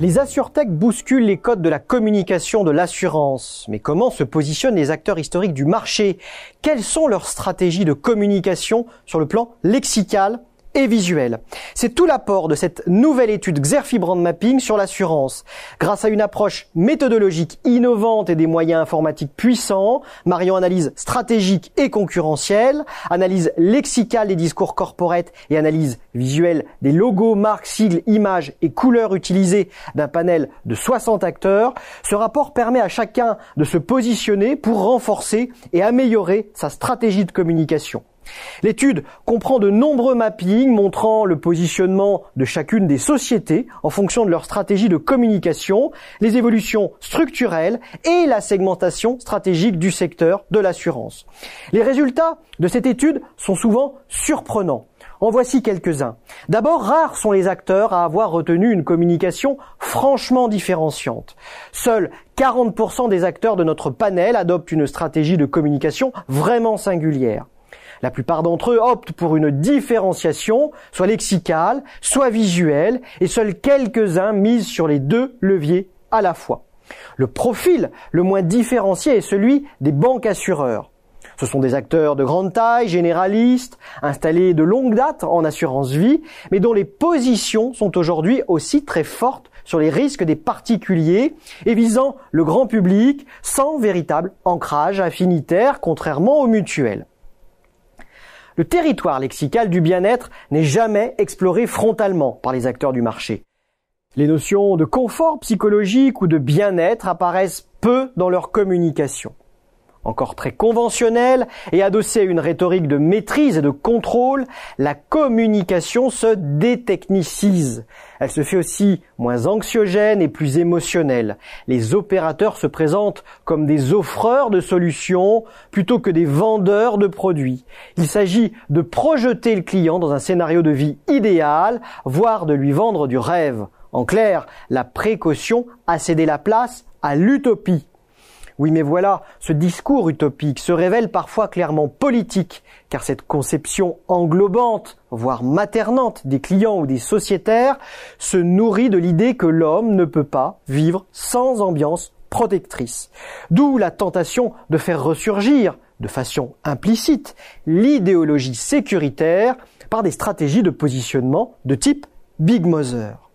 Les AssurTech bousculent les codes de la communication de l'assurance. Mais comment se positionnent les acteurs historiques du marché Quelles sont leurs stratégies de communication sur le plan lexical et C'est tout l'apport de cette nouvelle étude Xerfi Brand Mapping sur l'assurance. Grâce à une approche méthodologique innovante et des moyens informatiques puissants, Marion analyse stratégique et concurrentielle, analyse lexicale des discours corporate et analyse visuelle des logos, marques, sigles, images et couleurs utilisées d'un panel de 60 acteurs. Ce rapport permet à chacun de se positionner pour renforcer et améliorer sa stratégie de communication. L'étude comprend de nombreux mappings montrant le positionnement de chacune des sociétés en fonction de leur stratégie de communication, les évolutions structurelles et la segmentation stratégique du secteur de l'assurance. Les résultats de cette étude sont souvent surprenants. En voici quelques-uns. D'abord, rares sont les acteurs à avoir retenu une communication franchement différenciante. Seuls 40% des acteurs de notre panel adoptent une stratégie de communication vraiment singulière. La plupart d'entre eux optent pour une différenciation, soit lexicale, soit visuelle, et seuls quelques-uns misent sur les deux leviers à la fois. Le profil le moins différencié est celui des banques assureurs. Ce sont des acteurs de grande taille, généralistes, installés de longue date en assurance vie, mais dont les positions sont aujourd'hui aussi très fortes sur les risques des particuliers et visant le grand public sans véritable ancrage affinitaire, contrairement aux mutuelles. Le territoire lexical du bien-être n'est jamais exploré frontalement par les acteurs du marché. Les notions de confort psychologique ou de bien-être apparaissent peu dans leur communication encore très conventionnelle et adossée à une rhétorique de maîtrise et de contrôle, la communication se détechnicise. Elle se fait aussi moins anxiogène et plus émotionnelle. Les opérateurs se présentent comme des offreurs de solutions plutôt que des vendeurs de produits. Il s'agit de projeter le client dans un scénario de vie idéal, voire de lui vendre du rêve. En clair, la précaution a cédé la place à l'utopie. Oui, mais voilà, ce discours utopique se révèle parfois clairement politique, car cette conception englobante, voire maternante des clients ou des sociétaires, se nourrit de l'idée que l'homme ne peut pas vivre sans ambiance protectrice. D'où la tentation de faire ressurgir, de façon implicite, l'idéologie sécuritaire par des stratégies de positionnement de type Big Mother.